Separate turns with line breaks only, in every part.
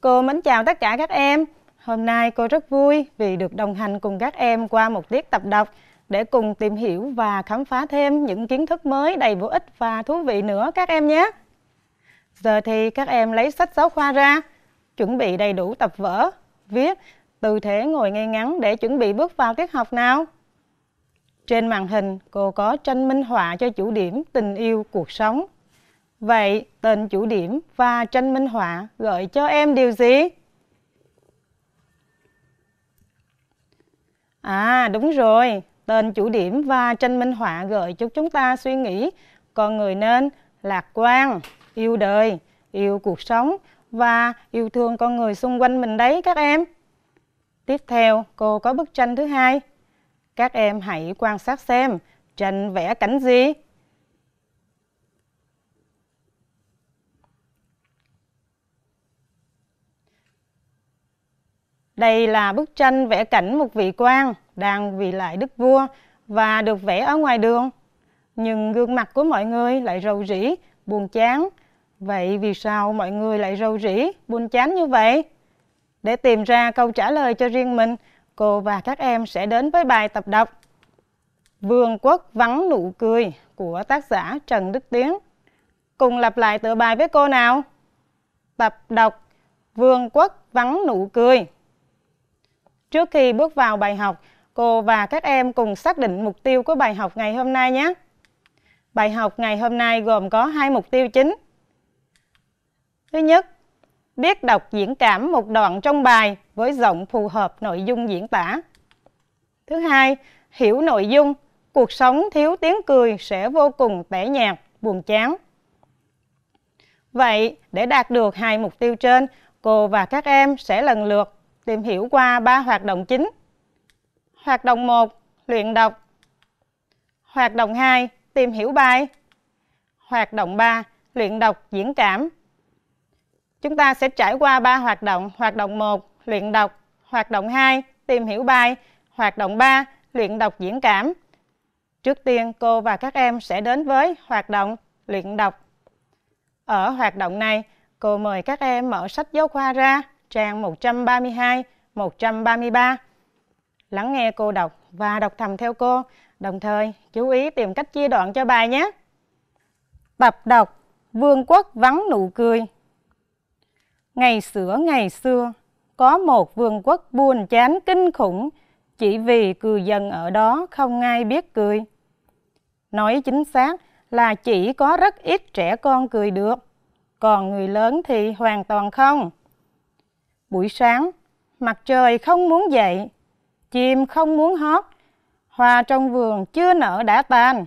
Cô mến chào tất cả các em. Hôm nay cô rất vui vì được đồng hành cùng các em qua một tiết tập đọc để cùng tìm hiểu và khám phá thêm những kiến thức mới đầy bổ ích và thú vị nữa các em nhé. Giờ thì các em lấy sách giáo khoa ra, chuẩn bị đầy đủ tập vở, viết, tư thế ngồi ngay ngắn để chuẩn bị bước vào tiết học nào. Trên màn hình, cô có tranh minh họa cho chủ điểm tình yêu cuộc sống Vậy tên chủ điểm và tranh minh họa gợi cho em điều gì? À đúng rồi, tên chủ điểm và tranh minh họa gợi cho chúng ta suy nghĩ con người nên lạc quan, yêu đời, yêu cuộc sống và yêu thương con người xung quanh mình đấy các em. Tiếp theo, cô có bức tranh thứ hai. Các em hãy quan sát xem tranh vẽ cảnh gì? Đây là bức tranh vẽ cảnh một vị quan đang vì lại đức vua và được vẽ ở ngoài đường. Nhưng gương mặt của mọi người lại rầu rĩ, buồn chán. Vậy vì sao mọi người lại rầu rĩ, buồn chán như vậy? Để tìm ra câu trả lời cho riêng mình, cô và các em sẽ đến với bài tập đọc Vương quốc vắng nụ cười của tác giả Trần Đức Tiến. Cùng lặp lại tựa bài với cô nào. Tập đọc Vương quốc vắng nụ cười. Trước khi bước vào bài học, cô và các em cùng xác định mục tiêu của bài học ngày hôm nay nhé. Bài học ngày hôm nay gồm có hai mục tiêu chính. Thứ nhất, biết đọc diễn cảm một đoạn trong bài với giọng phù hợp nội dung diễn tả. Thứ hai, hiểu nội dung, cuộc sống thiếu tiếng cười sẽ vô cùng tẻ nhạt, buồn chán. Vậy, để đạt được hai mục tiêu trên, cô và các em sẽ lần lượt tìm hiểu qua ba hoạt động chính. Hoạt động 1, luyện đọc. Hoạt động 2, tìm hiểu bài. Hoạt động 3, luyện đọc diễn cảm. Chúng ta sẽ trải qua ba hoạt động, hoạt động 1, luyện đọc, hoạt động 2, tìm hiểu bài, hoạt động 3, luyện đọc diễn cảm. Trước tiên, cô và các em sẽ đến với hoạt động luyện đọc. Ở hoạt động này, cô mời các em mở sách giáo khoa ra trang 132, 133. Lắng nghe cô đọc và đọc thầm theo cô, đồng thời chú ý tìm cách chia đoạn cho bài nhé. Tập đọc Vương quốc vắng nụ cười Ngày xưa ngày xưa, có một vương quốc buồn chán kinh khủng, chỉ vì cư dân ở đó không ai biết cười. Nói chính xác là chỉ có rất ít trẻ con cười được, còn người lớn thì hoàn toàn không buổi sáng, mặt trời không muốn dậy, chim không muốn hót, hoa trong vườn chưa nở đã tàn.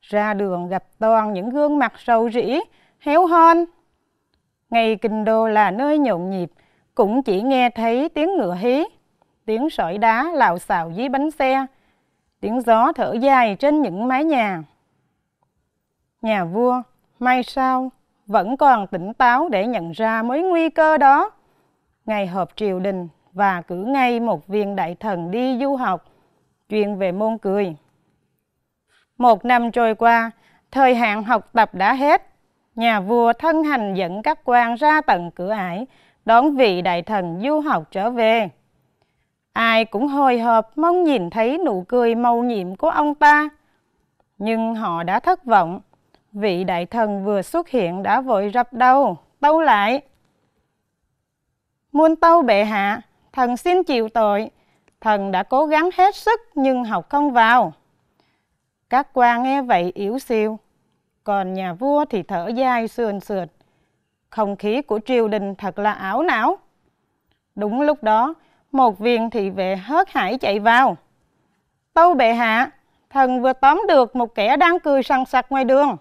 Ra đường gặp toàn những gương mặt rầu rĩ, héo hon. Ngày kinh đô là nơi nhộn nhịp, cũng chỉ nghe thấy tiếng ngựa hí, tiếng sỏi đá lào xào dưới bánh xe, tiếng gió thở dài trên những mái nhà. Nhà vua, may sao, vẫn còn tỉnh táo để nhận ra mối nguy cơ đó ngày họp triều đình và cử ngay một viên đại thần đi du học, chuyên về môn cười. Một năm trôi qua, thời hạn học tập đã hết. Nhà vua thân hành dẫn các quan ra tận cửa ải, đón vị đại thần du học trở về. Ai cũng hồi hộp mong nhìn thấy nụ cười mâu nhiệm của ông ta. Nhưng họ đã thất vọng. Vị đại thần vừa xuất hiện đã vội rập đầu, tâu lại. Muôn tâu bệ hạ, thần xin chịu tội. Thần đã cố gắng hết sức nhưng học không vào. Các quan nghe vậy yếu siêu. Còn nhà vua thì thở dài sườn sượt. Không khí của triều đình thật là ảo não. Đúng lúc đó, một viên thị vệ hớt hải chạy vào. Tâu bệ hạ, thần vừa tóm được một kẻ đang cười săn sặc ngoài đường.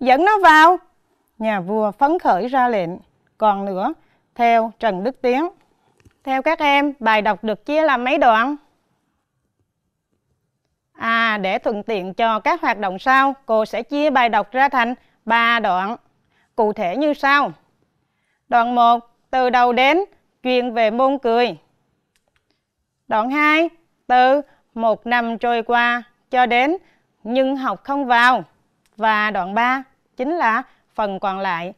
Dẫn nó vào. Nhà vua phấn khởi ra lệnh. Còn nữa, theo Trần Đức Tiến. Theo các em, bài đọc được chia làm mấy đoạn? À, để thuận tiện cho các hoạt động sau, cô sẽ chia bài đọc ra thành 3 đoạn. Cụ thể như sau. Đoạn 1, từ đầu đến, chuyện về môn cười. Đoạn 2, từ một năm trôi qua cho đến nhưng học không vào. Và đoạn 3 chính là phần còn lại.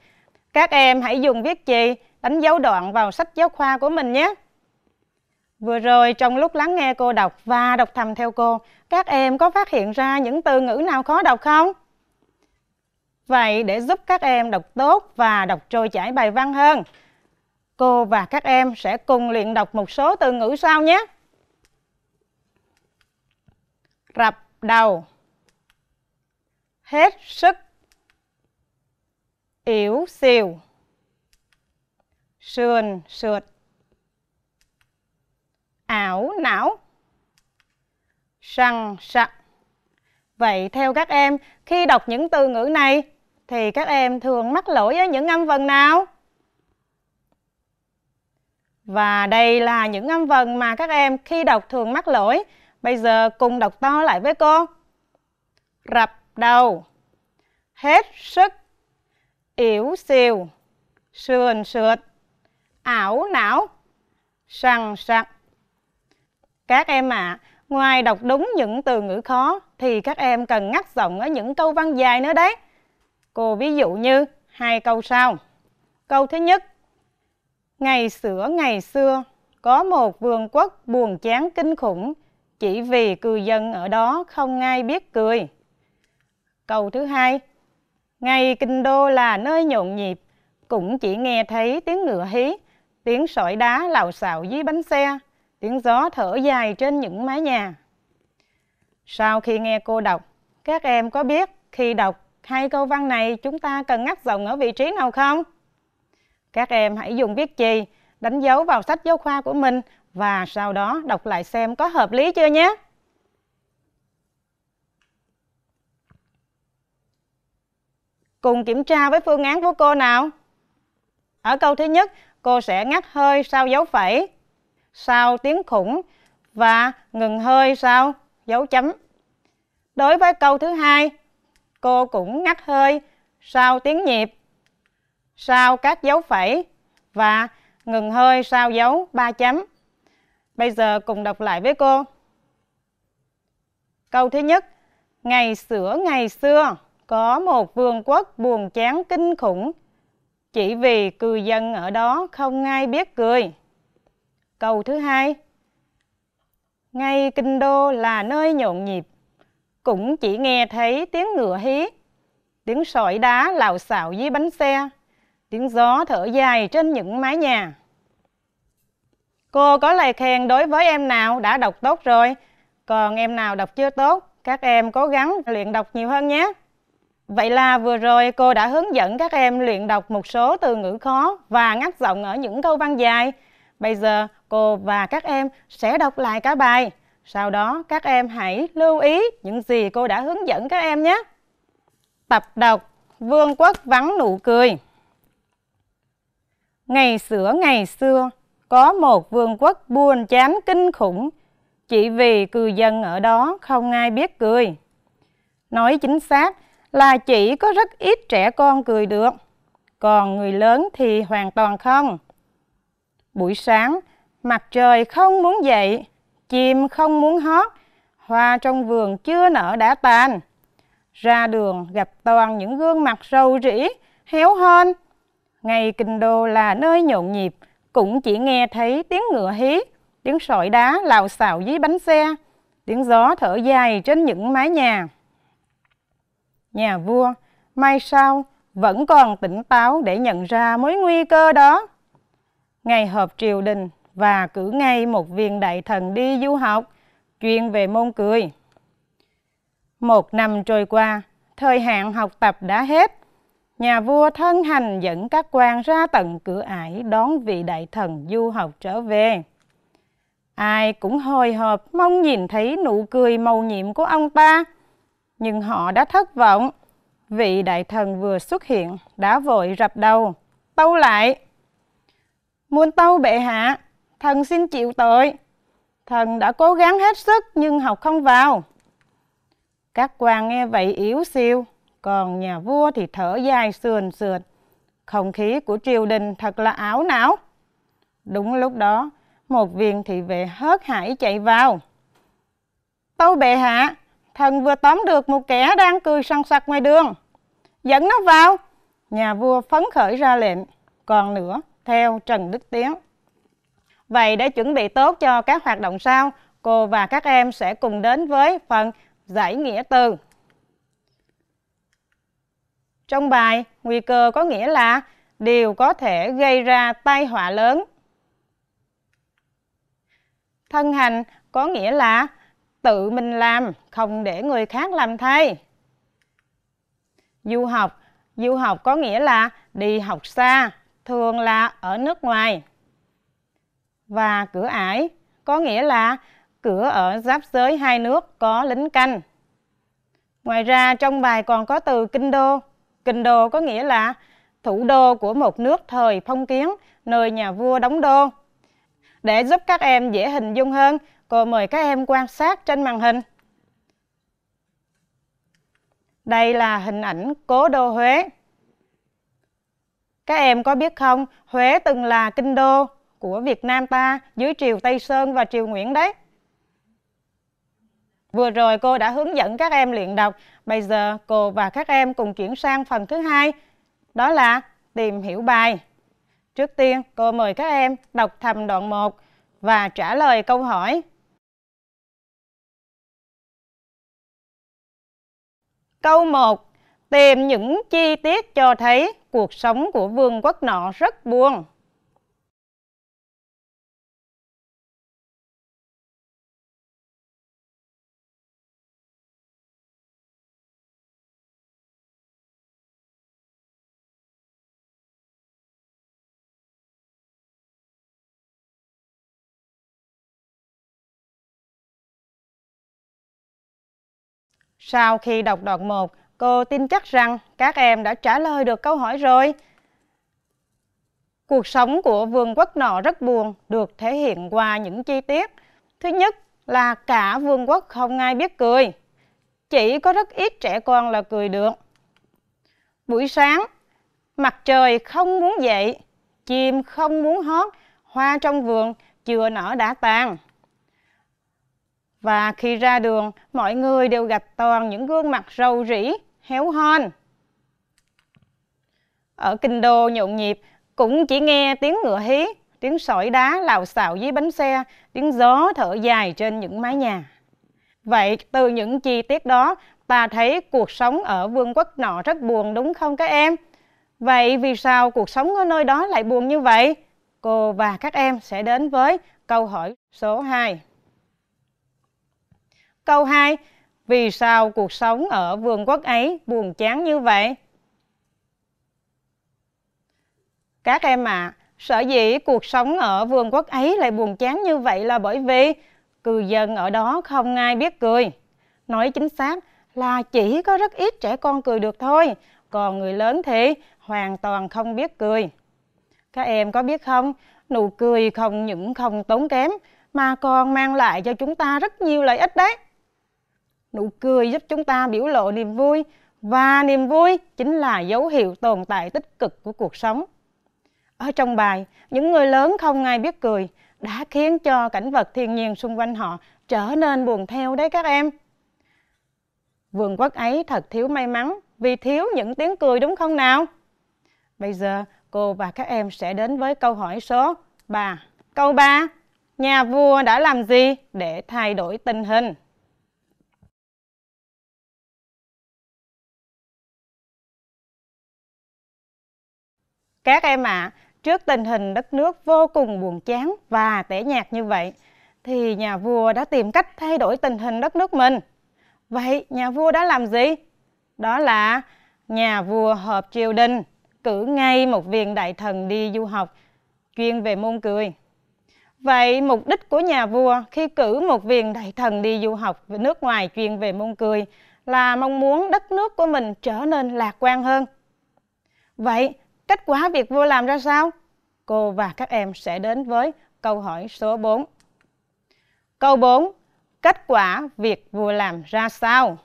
Các em hãy dùng viết chì đánh dấu đoạn vào sách giáo khoa của mình nhé. Vừa rồi trong lúc lắng nghe cô đọc và đọc thầm theo cô, các em có phát hiện ra những từ ngữ nào khó đọc không? Vậy để giúp các em đọc tốt và đọc trôi chảy bài văn hơn, cô và các em sẽ cùng luyện đọc một số từ ngữ sau nhé. Rập đầu Hết sức Yếu xìu sườn sượt ảo não sằng sặc vậy theo các em khi đọc những từ ngữ này thì các em thường mắc lỗi với những âm vần nào và đây là những âm vần mà các em khi đọc thường mắc lỗi bây giờ cùng đọc to lại với cô rập đầu hết sức yếu xìu sườn sượt ảo não sằng sặc các em ạ à, ngoài đọc đúng những từ ngữ khó thì các em cần ngắt giọng ở những câu văn dài nữa đấy cô ví dụ như hai câu sau câu thứ nhất ngày xưa ngày xưa có một vương quốc buồn chán kinh khủng chỉ vì cư dân ở đó không ai biết cười câu thứ hai ngày kinh đô là nơi nhộn nhịp cũng chỉ nghe thấy tiếng ngựa hí tiếng sỏi đá lào xạo dưới bánh xe, tiếng gió thở dài trên những mái nhà. Sau khi nghe cô đọc, các em có biết khi đọc hai câu văn này chúng ta cần ngắt dòng ở vị trí nào không? Các em hãy dùng viết chì đánh dấu vào sách giáo khoa của mình và sau đó đọc lại xem có hợp lý chưa nhé. Cùng kiểm tra với phương án của cô nào. Ở câu thứ nhất, cô sẽ ngắt hơi sau dấu phẩy, sau tiếng khủng và ngừng hơi sau dấu chấm. Đối với câu thứ hai, cô cũng ngắt hơi sau tiếng nhịp, sau các dấu phẩy và ngừng hơi sau dấu ba chấm. Bây giờ cùng đọc lại với cô. Câu thứ nhất, ngày xửa ngày xưa có một vương quốc buồn chán kinh khủng chỉ vì cư dân ở đó không ai biết cười. Câu thứ hai, ngay kinh đô là nơi nhộn nhịp, cũng chỉ nghe thấy tiếng ngựa hí, tiếng sỏi đá lào xạo dưới bánh xe, tiếng gió thở dài trên những mái nhà. Cô có lời khen đối với em nào đã đọc tốt rồi, còn em nào đọc chưa tốt, các em cố gắng luyện đọc nhiều hơn nhé. Vậy là vừa rồi cô đã hướng dẫn các em luyện đọc một số từ ngữ khó và ngắt giọng ở những câu văn dài. Bây giờ cô và các em sẽ đọc lại cả bài. Sau đó các em hãy lưu ý những gì cô đã hướng dẫn các em nhé. Tập đọc Vương quốc vắng nụ cười. Ngày xưa ngày xưa, có một vương quốc buồn chán kinh khủng, chỉ vì cư dân ở đó không ai biết cười. Nói chính xác là chỉ có rất ít trẻ con cười được, còn người lớn thì hoàn toàn không. Buổi sáng, mặt trời không muốn dậy, chim không muốn hót, hoa trong vườn chưa nở đã tàn. Ra đường gặp toàn những gương mặt râu rỉ, héo hon. Ngày kinh đô là nơi nhộn nhịp, cũng chỉ nghe thấy tiếng ngựa hí, tiếng sỏi đá lào xào dưới bánh xe, tiếng gió thở dài trên những mái nhà nhà vua mai sau vẫn còn tỉnh táo để nhận ra mối nguy cơ đó. Ngày họp triều đình và cử ngay một viên đại thần đi du học, chuyên về môn cười. Một năm trôi qua, thời hạn học tập đã hết. Nhà vua thân hành dẫn các quan ra tận cửa ải đón vị đại thần du học trở về. Ai cũng hồi hộp mong nhìn thấy nụ cười màu nhiệm của ông ta nhưng họ đã thất vọng. Vị đại thần vừa xuất hiện đã vội rập đầu. Tâu lại! Muôn tâu bệ hạ, thần xin chịu tội. Thần đã cố gắng hết sức nhưng học không vào. Các quan nghe vậy yếu siêu, còn nhà vua thì thở dài sườn sượt. Không khí của triều đình thật là ảo não. Đúng lúc đó, một viên thị vệ hớt hải chạy vào. Tâu bệ hạ, thần vừa tóm được một kẻ đang cười săn sặc ngoài đường. Dẫn nó vào. Nhà vua phấn khởi ra lệnh. Còn nữa, theo Trần Đức Tiến. Vậy để chuẩn bị tốt cho các hoạt động sau, cô và các em sẽ cùng đến với phần giải nghĩa từ. Trong bài, nguy cơ có nghĩa là điều có thể gây ra tai họa lớn. Thân hành có nghĩa là tự mình làm, không để người khác làm thay. Du học Du học có nghĩa là đi học xa, thường là ở nước ngoài. Và cửa ải có nghĩa là cửa ở giáp giới hai nước có lính canh. Ngoài ra trong bài còn có từ kinh đô. Kinh đô có nghĩa là thủ đô của một nước thời phong kiến, nơi nhà vua đóng đô. Để giúp các em dễ hình dung hơn, Cô mời các em quan sát trên màn hình. Đây là hình ảnh cố đô Huế. Các em có biết không, Huế từng là kinh đô của Việt Nam ta dưới triều Tây Sơn và triều Nguyễn đấy. Vừa rồi cô đã hướng dẫn các em luyện đọc, bây giờ cô và các em cùng chuyển sang phần thứ hai, đó là tìm hiểu bài. Trước tiên, cô mời các em đọc thầm đoạn 1 và trả lời câu hỏi. Câu 1. Tìm những chi tiết cho thấy cuộc sống của vương quốc nọ rất buồn. Sau khi đọc đoạn 1, cô tin chắc rằng các em đã trả lời được câu hỏi rồi. Cuộc sống của vương quốc nọ rất buồn được thể hiện qua những chi tiết. Thứ nhất là cả vương quốc không ai biết cười. Chỉ có rất ít trẻ con là cười được. Buổi sáng, mặt trời không muốn dậy, chim không muốn hót, hoa trong vườn chưa nở đã tàn. Và khi ra đường, mọi người đều gặp toàn những gương mặt rầu rĩ héo hon. Ở kinh đô nhộn nhịp, cũng chỉ nghe tiếng ngựa hí, tiếng sỏi đá lào xào dưới bánh xe, tiếng gió thở dài trên những mái nhà. Vậy từ những chi tiết đó, ta thấy cuộc sống ở vương quốc nọ rất buồn đúng không các em? Vậy vì sao cuộc sống ở nơi đó lại buồn như vậy? Cô và các em sẽ đến với câu hỏi số 2. Câu 2. Vì sao cuộc sống ở vườn quốc ấy buồn chán như vậy? Các em ạ, à, sở dĩ cuộc sống ở vườn quốc ấy lại buồn chán như vậy là bởi vì cư dân ở đó không ai biết cười. Nói chính xác là chỉ có rất ít trẻ con cười được thôi, còn người lớn thì hoàn toàn không biết cười. Các em có biết không, nụ cười không những không tốn kém mà còn mang lại cho chúng ta rất nhiều lợi ích đấy nụ cười giúp chúng ta biểu lộ niềm vui và niềm vui chính là dấu hiệu tồn tại tích cực của cuộc sống ở trong bài những người lớn không ai biết cười đã khiến cho cảnh vật thiên nhiên xung quanh họ trở nên buồn theo đấy các em vườn quốc ấy thật thiếu may mắn vì thiếu những tiếng cười đúng không nào bây giờ cô và các em sẽ đến với câu hỏi số 3 câu 3 nhà vua đã làm gì để thay đổi tình hình Các em ạ, à, trước tình hình đất nước vô cùng buồn chán và tẻ nhạt như vậy, thì nhà vua đã tìm cách thay đổi tình hình đất nước mình. Vậy nhà vua đã làm gì? Đó là nhà vua hợp triều đình, cử ngay một viên đại thần đi du học, chuyên về môn cười. Vậy mục đích của nhà vua khi cử một viên đại thần đi du học về nước ngoài chuyên về môn cười là mong muốn đất nước của mình trở nên lạc quan hơn. Vậy Kết quả việc vua làm ra sao? Cô và các em sẽ đến với câu hỏi số 4. Câu 4. Kết quả việc vua làm ra sao?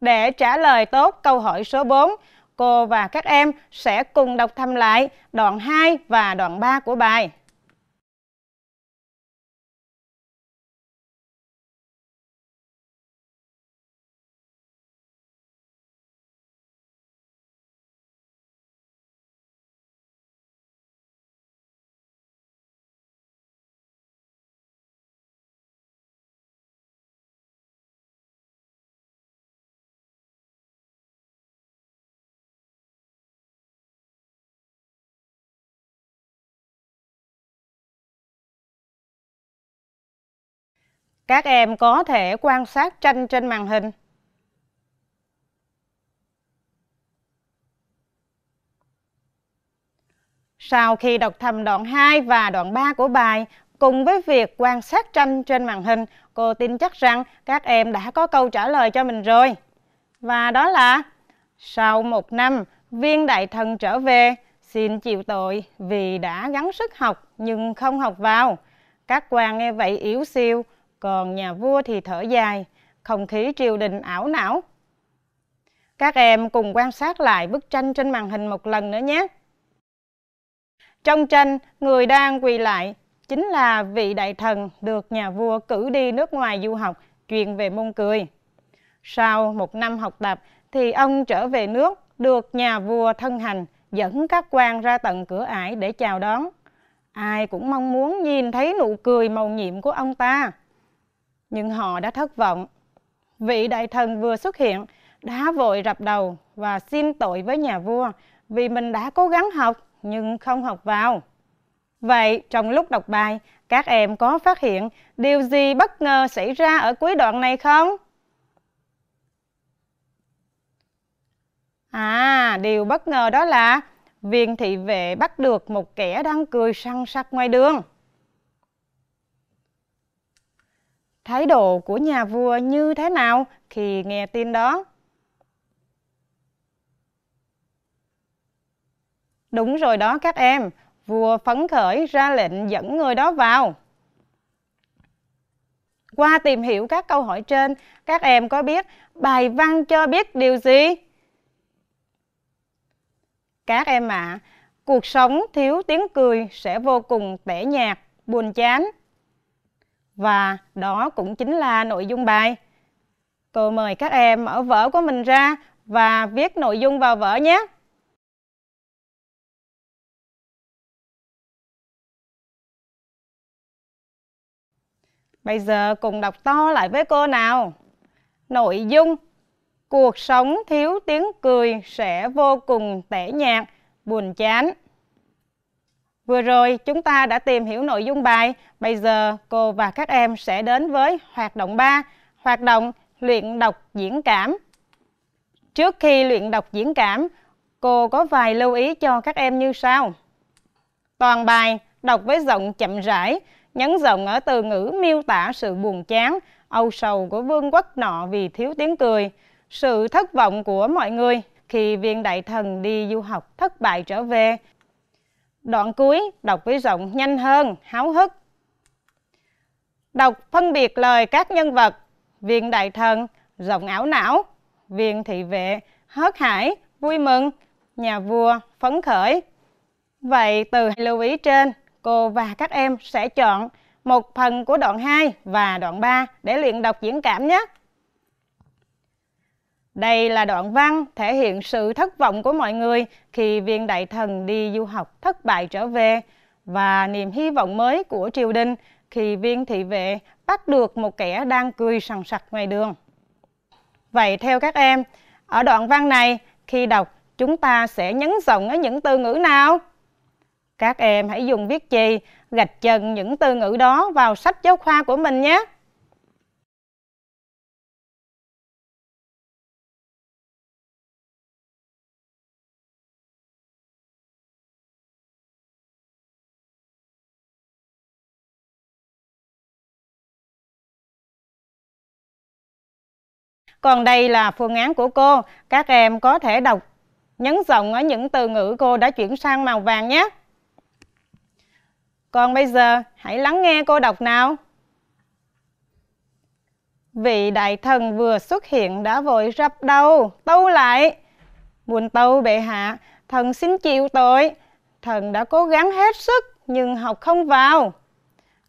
Để trả lời tốt câu hỏi số 4, cô và các em sẽ cùng đọc thầm lại đoạn 2 và đoạn 3 của bài. Các em có thể quan sát tranh trên màn hình. Sau khi đọc thầm đoạn 2 và đoạn 3 của bài, cùng với việc quan sát tranh trên màn hình, cô tin chắc rằng các em đã có câu trả lời cho mình rồi. Và đó là Sau một năm, viên đại thần trở về, xin chịu tội vì đã gắng sức học nhưng không học vào. Các quan nghe vậy yếu siêu, còn nhà vua thì thở dài, không khí triều đình ảo não. Các em cùng quan sát lại bức tranh trên màn hình một lần nữa nhé. Trong tranh, người đang quỳ lại chính là vị đại thần được nhà vua cử đi nước ngoài du học chuyện về môn cười. Sau một năm học tập thì ông trở về nước được nhà vua thân hành dẫn các quan ra tận cửa ải để chào đón. Ai cũng mong muốn nhìn thấy nụ cười màu nhiệm của ông ta nhưng họ đã thất vọng. Vị đại thần vừa xuất hiện đã vội rập đầu và xin tội với nhà vua vì mình đã cố gắng học nhưng không học vào. Vậy trong lúc đọc bài, các em có phát hiện điều gì bất ngờ xảy ra ở cuối đoạn này không? À, điều bất ngờ đó là viên thị vệ bắt được một kẻ đang cười săn sặc ngoài đường. thái độ của nhà vua như thế nào khi nghe tin đó? Đúng rồi đó các em, vua phấn khởi ra lệnh dẫn người đó vào. Qua tìm hiểu các câu hỏi trên, các em có biết bài văn cho biết điều gì? Các em ạ, à, cuộc sống thiếu tiếng cười sẽ vô cùng tẻ nhạt, buồn chán. Và đó cũng chính là nội dung bài. Cô mời các em mở vở của mình ra và viết nội dung vào vở nhé. Bây giờ cùng đọc to lại với cô nào. Nội dung Cuộc sống thiếu tiếng cười sẽ vô cùng tẻ nhạt, buồn chán. Vừa rồi chúng ta đã tìm hiểu nội dung bài, bây giờ cô và các em sẽ đến với hoạt động 3, hoạt động luyện đọc diễn cảm. Trước khi luyện đọc diễn cảm, cô có vài lưu ý cho các em như sau. Toàn bài đọc với giọng chậm rãi, nhấn giọng ở từ ngữ miêu tả sự buồn chán, âu sầu của vương quốc nọ vì thiếu tiếng cười, sự thất vọng của mọi người khi viên đại thần đi du học thất bại trở về Đoạn cuối đọc với giọng nhanh hơn, háo hức. Đọc phân biệt lời các nhân vật, viên đại thần, giọng ảo não, viên thị vệ, hớt hải, vui mừng, nhà vua, phấn khởi. Vậy từ lưu ý trên, cô và các em sẽ chọn một phần của đoạn 2 và đoạn 3 để luyện đọc diễn cảm nhé. Đây là đoạn văn thể hiện sự thất vọng của mọi người khi viên đại thần đi du học thất bại trở về và niềm hy vọng mới của triều đình khi viên thị vệ bắt được một kẻ đang cười sằng sặc ngoài đường. Vậy theo các em, ở đoạn văn này khi đọc chúng ta sẽ nhấn giọng ở những từ ngữ nào? Các em hãy dùng viết chì gạch chân những từ ngữ đó vào sách giáo khoa của mình nhé. Còn đây là phương án của cô. Các em có thể đọc nhấn giọng ở những từ ngữ cô đã chuyển sang màu vàng nhé. Còn bây giờ, hãy lắng nghe cô đọc nào. Vị đại thần vừa xuất hiện đã vội rập đầu, tâu lại. Buồn tâu bệ hạ, thần xin chịu tội. Thần đã cố gắng hết sức nhưng học không vào.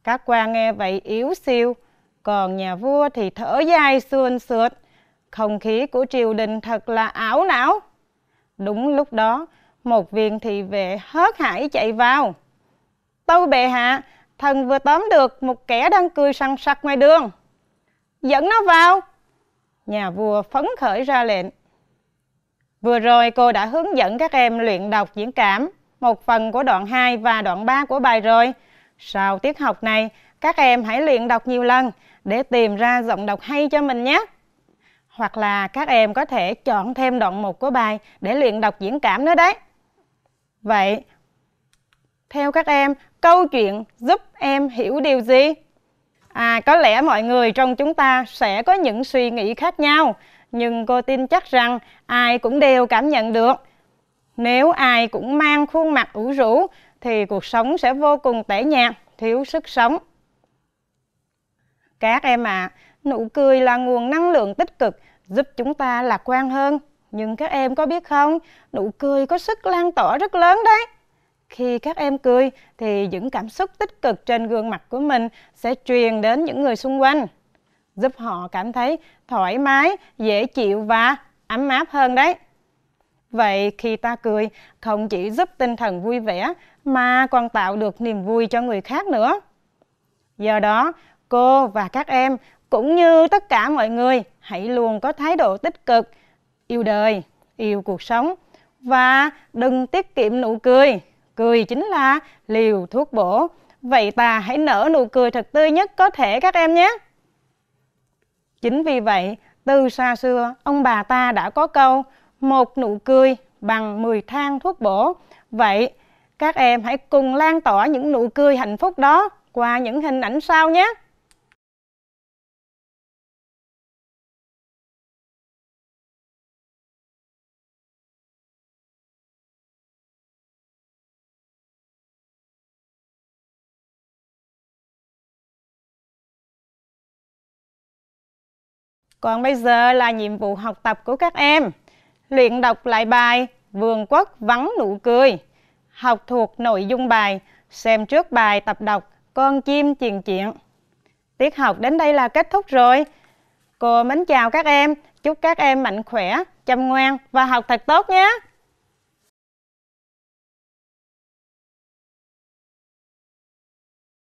Các quan nghe vậy yếu siêu, còn nhà vua thì thở dài xuôn sượt. Không khí của triều đình thật là ảo não. Đúng lúc đó, một viên thị vệ hớt hải chạy vào. Tâu bệ hạ, thần vừa tóm được một kẻ đang cười săn sặc ngoài đường. Dẫn nó vào. Nhà vua phấn khởi ra lệnh. Vừa rồi cô đã hướng dẫn các em luyện đọc diễn cảm, một phần của đoạn 2 và đoạn 3 của bài rồi. Sau tiết học này, các em hãy luyện đọc nhiều lần để tìm ra giọng đọc hay cho mình nhé hoặc là các em có thể chọn thêm đoạn một của bài để luyện đọc diễn cảm nữa đấy. Vậy, theo các em, câu chuyện giúp em hiểu điều gì? À, có lẽ mọi người trong chúng ta sẽ có những suy nghĩ khác nhau, nhưng cô tin chắc rằng ai cũng đều cảm nhận được. Nếu ai cũng mang khuôn mặt ủ rũ, thì cuộc sống sẽ vô cùng tẻ nhạt, thiếu sức sống. Các em ạ, à, nụ cười là nguồn năng lượng tích cực giúp chúng ta lạc quan hơn. Nhưng các em có biết không, nụ cười có sức lan tỏa rất lớn đấy. Khi các em cười thì những cảm xúc tích cực trên gương mặt của mình sẽ truyền đến những người xung quanh, giúp họ cảm thấy thoải mái, dễ chịu và ấm áp hơn đấy. Vậy khi ta cười không chỉ giúp tinh thần vui vẻ mà còn tạo được niềm vui cho người khác nữa. Do đó, cô và các em cũng như tất cả mọi người hãy luôn có thái độ tích cực yêu đời yêu cuộc sống và đừng tiết kiệm nụ cười cười chính là liều thuốc bổ vậy ta hãy nở nụ cười thật tươi nhất có thể các em nhé chính vì vậy từ xa xưa ông bà ta đã có câu một nụ cười bằng 10 thang thuốc bổ vậy các em hãy cùng lan tỏa những nụ cười hạnh phúc đó qua những hình ảnh sau nhé Còn bây giờ là nhiệm vụ học tập của các em. Luyện đọc lại bài Vườn quốc vắng nụ cười. Học thuộc nội dung bài, xem trước bài tập đọc Con chim chiền chuyện. Tiết học đến đây là kết thúc rồi. Cô mến chào các em, chúc các em mạnh khỏe, chăm ngoan và học thật tốt nhé.